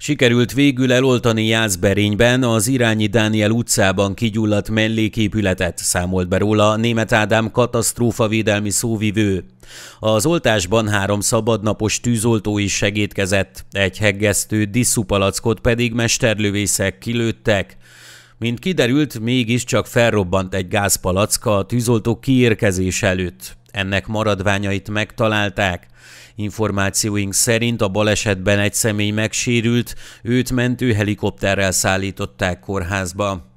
Sikerült végül eloltani Jászberényben, az irányi Dániel utcában kigyulladt melléképületet, számolt be róla német Ádám katasztrófavédelmi szóvivő. Az oltásban három szabadnapos tűzoltó is segítkezett, egy heggesztő diszupalackot pedig mesterlövészek kilőttek. Mint kiderült, mégiscsak felrobbant egy gázpalacka a tűzoltók kiérkezés előtt. Ennek maradványait megtalálták. Információink szerint a balesetben egy személy megsérült, őt mentő helikopterrel szállították kórházba.